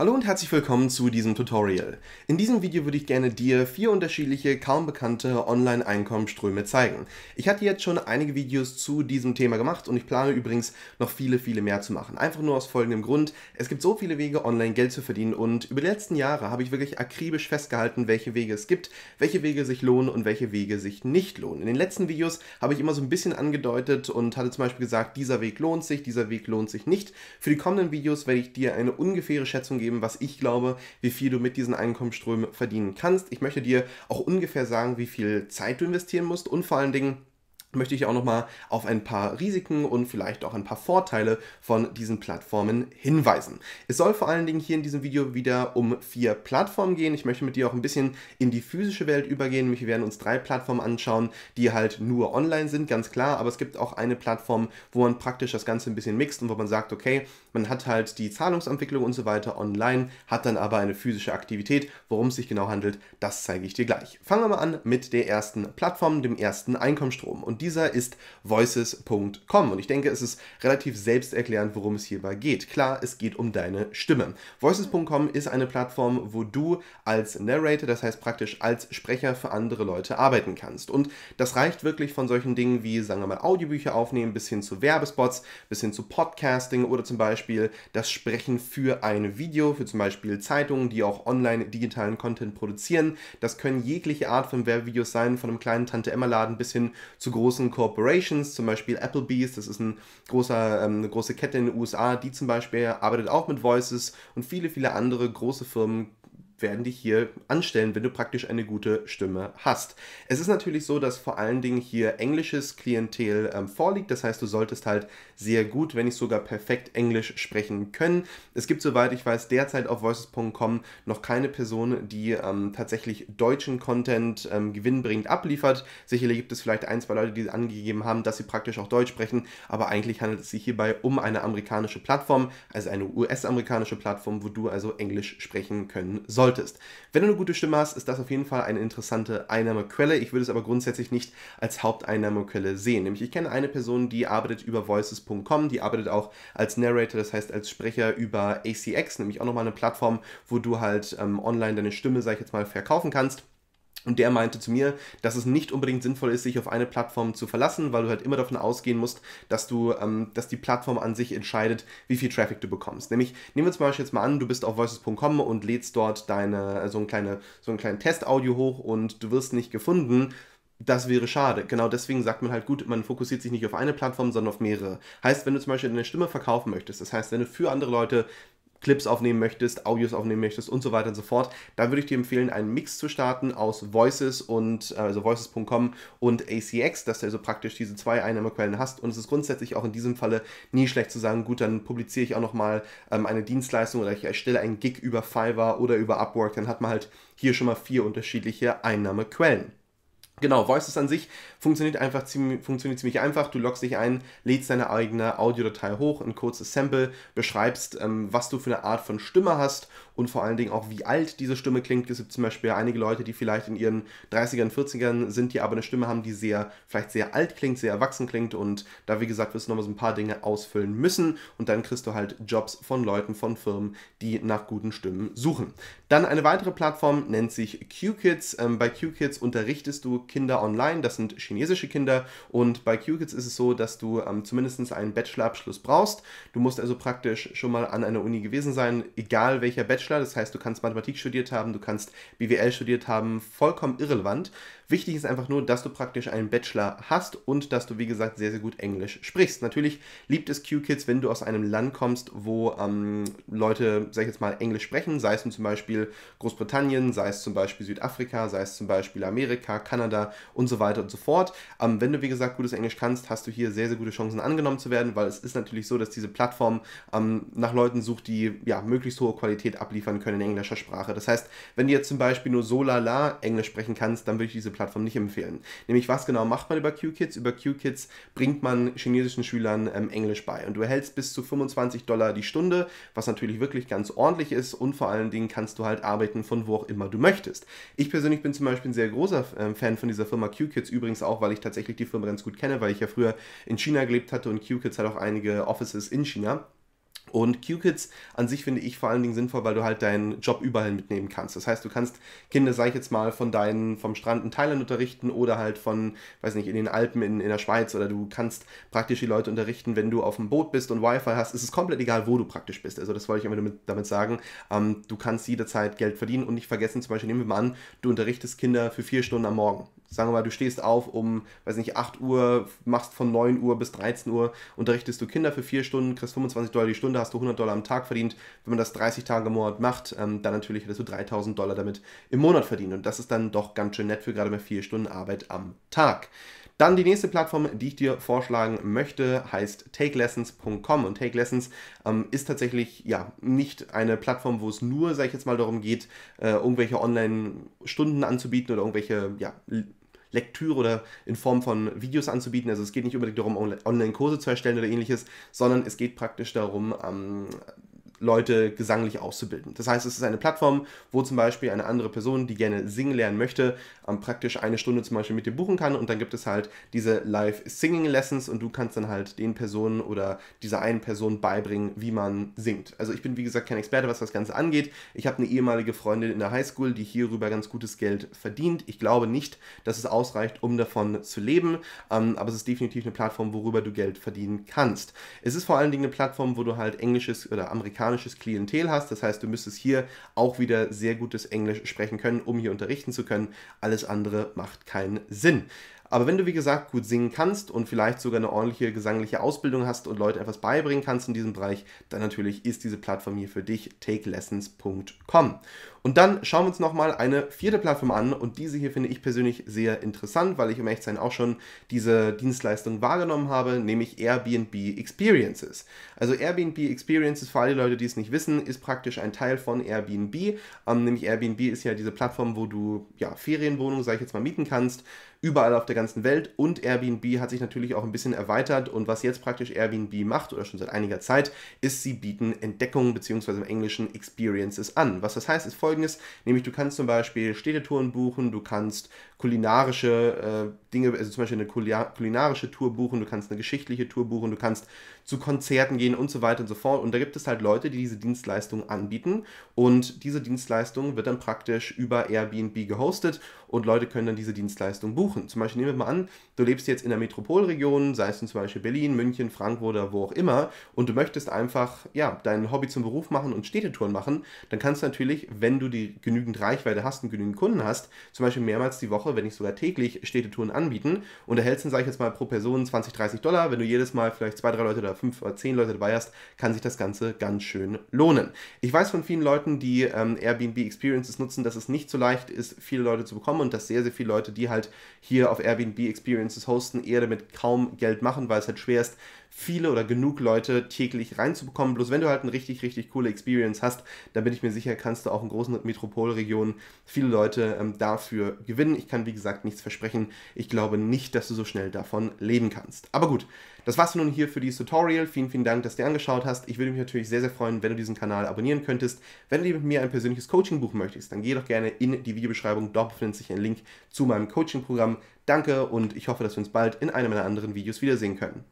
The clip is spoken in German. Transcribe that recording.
Hallo und herzlich willkommen zu diesem Tutorial. In diesem Video würde ich gerne dir vier unterschiedliche, kaum bekannte Online-Einkommensströme zeigen. Ich hatte jetzt schon einige Videos zu diesem Thema gemacht und ich plane übrigens noch viele, viele mehr zu machen. Einfach nur aus folgendem Grund. Es gibt so viele Wege, online Geld zu verdienen und über die letzten Jahre habe ich wirklich akribisch festgehalten, welche Wege es gibt, welche Wege sich lohnen und welche Wege sich nicht lohnen. In den letzten Videos habe ich immer so ein bisschen angedeutet und hatte zum Beispiel gesagt, dieser Weg lohnt sich, dieser Weg lohnt sich nicht. Für die kommenden Videos werde ich dir eine ungefähre Schätzung geben, geben, was ich glaube, wie viel du mit diesen Einkommensströmen verdienen kannst. Ich möchte dir auch ungefähr sagen, wie viel Zeit du investieren musst und vor allen Dingen, möchte ich auch nochmal auf ein paar Risiken und vielleicht auch ein paar Vorteile von diesen Plattformen hinweisen. Es soll vor allen Dingen hier in diesem Video wieder um vier Plattformen gehen. Ich möchte mit dir auch ein bisschen in die physische Welt übergehen. Wir werden uns drei Plattformen anschauen, die halt nur online sind, ganz klar. Aber es gibt auch eine Plattform, wo man praktisch das Ganze ein bisschen mixt und wo man sagt, okay, man hat halt die Zahlungsentwicklung und so weiter online, hat dann aber eine physische Aktivität. Worum es sich genau handelt, das zeige ich dir gleich. Fangen wir mal an mit der ersten Plattform, dem ersten Einkommensstrom. Und die dieser ist voices.com. Und ich denke, es ist relativ selbsterklärend, worum es hierbei geht. Klar, es geht um deine Stimme. Voices.com ist eine Plattform, wo du als Narrator, das heißt praktisch als Sprecher für andere Leute arbeiten kannst. Und das reicht wirklich von solchen Dingen wie, sagen wir mal, Audiobücher aufnehmen, bis hin zu Werbespots, bis hin zu Podcasting oder zum Beispiel das Sprechen für ein Video, für zum Beispiel Zeitungen, die auch online digitalen Content produzieren. Das können jegliche Art von Werbevideos sein, von einem kleinen Tante-Emma-Laden bis hin zu großen großen Corporations, zum Beispiel Applebee's, das ist ein großer, ähm, eine große Kette in den USA, die zum Beispiel arbeitet auch mit Voices und viele, viele andere große Firmen werden dich hier anstellen, wenn du praktisch eine gute Stimme hast. Es ist natürlich so, dass vor allen Dingen hier englisches Klientel ähm, vorliegt. Das heißt, du solltest halt sehr gut, wenn nicht sogar perfekt Englisch sprechen können. Es gibt, soweit ich weiß, derzeit auf voices.com noch keine Person, die ähm, tatsächlich deutschen Content ähm, gewinnbringend abliefert. Sicherlich gibt es vielleicht ein, zwei Leute, die angegeben haben, dass sie praktisch auch Deutsch sprechen, aber eigentlich handelt es sich hierbei um eine amerikanische Plattform, also eine US-amerikanische Plattform, wo du also Englisch sprechen können solltest solltest. Wenn du eine gute Stimme hast, ist das auf jeden Fall eine interessante Einnahmequelle. Ich würde es aber grundsätzlich nicht als Haupteinnahmequelle sehen. Nämlich ich kenne eine Person, die arbeitet über voices.com, die arbeitet auch als Narrator, das heißt als Sprecher über ACX, nämlich auch nochmal eine Plattform, wo du halt ähm, online deine Stimme, sag ich jetzt mal, verkaufen kannst. Und der meinte zu mir, dass es nicht unbedingt sinnvoll ist, sich auf eine Plattform zu verlassen, weil du halt immer davon ausgehen musst, dass du, ähm, dass die Plattform an sich entscheidet, wie viel Traffic du bekommst. Nämlich, nehmen wir zum Beispiel jetzt mal an, du bist auf voices.com und lädst dort deine, äh, so, ein kleine, so einen kleinen Testaudio hoch und du wirst nicht gefunden, das wäre schade. Genau deswegen sagt man halt gut, man fokussiert sich nicht auf eine Plattform, sondern auf mehrere. Heißt, wenn du zum Beispiel deine Stimme verkaufen möchtest, das heißt, wenn du für andere Leute Clips aufnehmen möchtest, Audios aufnehmen möchtest und so weiter und so fort, dann würde ich dir empfehlen, einen Mix zu starten aus Voices und äh, also Voices.com und ACX, dass du also praktisch diese zwei Einnahmequellen hast. Und es ist grundsätzlich auch in diesem Falle nie schlecht zu sagen, gut, dann publiziere ich auch nochmal ähm, eine Dienstleistung oder ich erstelle einen Gig über Fiverr oder über Upwork, dann hat man halt hier schon mal vier unterschiedliche Einnahmequellen. Genau, Voices an sich funktioniert einfach ziemlich, funktioniert ziemlich einfach. Du loggst dich ein, lädst deine eigene Audiodatei hoch, ein kurzes Sample, beschreibst, ähm, was du für eine Art von Stimme hast und vor allen Dingen auch, wie alt diese Stimme klingt. Es gibt zum Beispiel einige Leute, die vielleicht in ihren 30ern, 40ern sind, die aber eine Stimme haben, die sehr, vielleicht sehr alt klingt, sehr erwachsen klingt und da, wie gesagt, wirst du nochmal so ein paar Dinge ausfüllen müssen und dann kriegst du halt Jobs von Leuten, von Firmen, die nach guten Stimmen suchen. Dann eine weitere Plattform nennt sich QKids. Ähm, bei QKids unterrichtest du Kinder online, das sind chinesische Kinder und bei QKids ist es so, dass du ähm, zumindest einen Bachelorabschluss brauchst. Du musst also praktisch schon mal an einer Uni gewesen sein, egal welcher Bachelor Bachelor. Das heißt, du kannst Mathematik studiert haben, du kannst BWL studiert haben, vollkommen irrelevant. Wichtig ist einfach nur, dass du praktisch einen Bachelor hast und dass du, wie gesagt, sehr, sehr gut Englisch sprichst. Natürlich liebt es Q-Kids, wenn du aus einem Land kommst, wo ähm, Leute, sag ich jetzt mal, Englisch sprechen, sei es zum Beispiel Großbritannien, sei es zum Beispiel Südafrika, sei es zum Beispiel Amerika, Kanada und so weiter und so fort. Ähm, wenn du, wie gesagt, gutes Englisch kannst, hast du hier sehr, sehr gute Chancen angenommen zu werden, weil es ist natürlich so, dass diese Plattform ähm, nach Leuten sucht, die ja möglichst hohe Qualität abliefern liefern können in englischer Sprache. Das heißt, wenn du jetzt zum Beispiel nur so lala Englisch sprechen kannst, dann würde ich diese Plattform nicht empfehlen. Nämlich, was genau macht man über QKids? Über QKids bringt man chinesischen Schülern ähm, Englisch bei und du erhältst bis zu 25 Dollar die Stunde, was natürlich wirklich ganz ordentlich ist und vor allen Dingen kannst du halt arbeiten von wo auch immer du möchtest. Ich persönlich bin zum Beispiel ein sehr großer ähm, Fan von dieser Firma QKids, übrigens auch, weil ich tatsächlich die Firma ganz gut kenne, weil ich ja früher in China gelebt hatte und QKids hat auch einige Offices in China. Und Q-Kids an sich finde ich vor allen Dingen sinnvoll, weil du halt deinen Job überall mitnehmen kannst. Das heißt, du kannst Kinder, sag ich jetzt mal, von deinen, vom Strand in Thailand unterrichten oder halt von, weiß nicht, in den Alpen in, in der Schweiz oder du kannst praktisch die Leute unterrichten, wenn du auf dem Boot bist und Wi-Fi hast. Es ist komplett egal, wo du praktisch bist. Also das wollte ich immer damit, damit sagen. Ähm, du kannst jederzeit Geld verdienen und nicht vergessen, zum Beispiel nehmen wir mal an, du unterrichtest Kinder für vier Stunden am Morgen sagen wir mal, du stehst auf um, weiß nicht, 8 Uhr, machst von 9 Uhr bis 13 Uhr, unterrichtest du Kinder für 4 Stunden, kriegst 25 Dollar die Stunde, hast du 100 Dollar am Tag verdient. Wenn man das 30 Tage im Monat macht, ähm, dann natürlich hättest du 3000 Dollar damit im Monat verdient. Und das ist dann doch ganz schön nett für gerade mal 4 Stunden Arbeit am Tag. Dann die nächste Plattform, die ich dir vorschlagen möchte, heißt takelessons.com und takelessons ähm, ist tatsächlich ja nicht eine Plattform, wo es nur, sage ich jetzt mal, darum geht, äh, irgendwelche Online-Stunden anzubieten oder irgendwelche ja, Lektüre oder in Form von Videos anzubieten. Also es geht nicht unbedingt darum, Online-Kurse zu erstellen oder ähnliches, sondern es geht praktisch darum, ähm, Leute gesanglich auszubilden. Das heißt, es ist eine Plattform, wo zum Beispiel eine andere Person, die gerne singen lernen möchte, ähm, praktisch eine Stunde zum Beispiel mit dir buchen kann und dann gibt es halt diese Live-Singing-Lessons und du kannst dann halt den Personen oder dieser einen Person beibringen, wie man singt. Also ich bin wie gesagt kein Experte, was das Ganze angeht. Ich habe eine ehemalige Freundin in der Highschool, die hierüber ganz gutes Geld verdient. Ich glaube nicht, dass es ausreicht, um davon zu leben, ähm, aber es ist definitiv eine Plattform, worüber du Geld verdienen kannst. Es ist vor allen Dingen eine Plattform, wo du halt englisches oder amerikanisches amerikanisches Klientel hast. Das heißt, du müsstest hier auch wieder sehr gutes Englisch sprechen können, um hier unterrichten zu können. Alles andere macht keinen Sinn. Aber wenn du, wie gesagt, gut singen kannst und vielleicht sogar eine ordentliche gesangliche Ausbildung hast und Leute etwas beibringen kannst in diesem Bereich, dann natürlich ist diese Plattform hier für dich takelessons.com. Und dann schauen wir uns nochmal eine vierte Plattform an und diese hier finde ich persönlich sehr interessant, weil ich im Echtsein auch schon diese Dienstleistung wahrgenommen habe, nämlich Airbnb Experiences. Also Airbnb Experiences, für alle Leute, die es nicht wissen, ist praktisch ein Teil von Airbnb. Ähm, nämlich Airbnb ist ja diese Plattform, wo du ja, Ferienwohnungen, sag ich jetzt mal, mieten kannst, überall auf der ganzen Welt und Airbnb hat sich natürlich auch ein bisschen erweitert und was jetzt praktisch Airbnb macht oder schon seit einiger Zeit, ist, sie bieten Entdeckungen bzw. im Englischen Experiences an. Was das heißt, ist folgendes, nämlich du kannst zum Beispiel Städtetouren buchen, du kannst kulinarische äh, Dinge, also zum Beispiel eine kulinarische Tour buchen, du kannst eine geschichtliche Tour buchen, du kannst zu Konzerten gehen und so weiter und so fort. Und da gibt es halt Leute, die diese Dienstleistung anbieten und diese Dienstleistung wird dann praktisch über Airbnb gehostet und Leute können dann diese Dienstleistung buchen. Zum Beispiel nehmen wir mal an, du lebst jetzt in der Metropolregion, sei es zum Beispiel Berlin, München, Frankfurt oder wo auch immer und du möchtest einfach ja, dein Hobby zum Beruf machen und Städtetouren machen, dann kannst du natürlich, wenn du die genügend Reichweite hast und genügend Kunden hast, zum Beispiel mehrmals die Woche Woche, wenn nicht sogar täglich, Städtetouren anbieten. Und erhältst hältst du, sage ich jetzt mal, pro Person 20, 30 Dollar. Wenn du jedes Mal vielleicht zwei, drei Leute oder fünf oder zehn Leute dabei hast, kann sich das Ganze ganz schön lohnen. Ich weiß von vielen Leuten, die ähm, Airbnb Experiences nutzen, dass es nicht so leicht ist, viele Leute zu bekommen und dass sehr, sehr viele Leute, die halt hier auf Airbnb Experiences hosten, eher damit kaum Geld machen, weil es halt schwer ist, viele oder genug Leute täglich reinzubekommen. Bloß wenn du halt eine richtig, richtig coole Experience hast, dann bin ich mir sicher, kannst du auch in großen Metropolregionen viele Leute ähm, dafür gewinnen. Ich kann kann, wie gesagt, nichts versprechen. Ich glaube nicht, dass du so schnell davon leben kannst. Aber gut, das war's nun hier für dieses Tutorial. Vielen, vielen Dank, dass du dir angeschaut hast. Ich würde mich natürlich sehr, sehr freuen, wenn du diesen Kanal abonnieren könntest. Wenn du dir mit mir ein persönliches Coaching buchen möchtest, dann geh doch gerne in die Videobeschreibung. Dort befindet sich ein Link zu meinem Coaching-Programm. Danke und ich hoffe, dass wir uns bald in einem meiner anderen Videos wiedersehen können.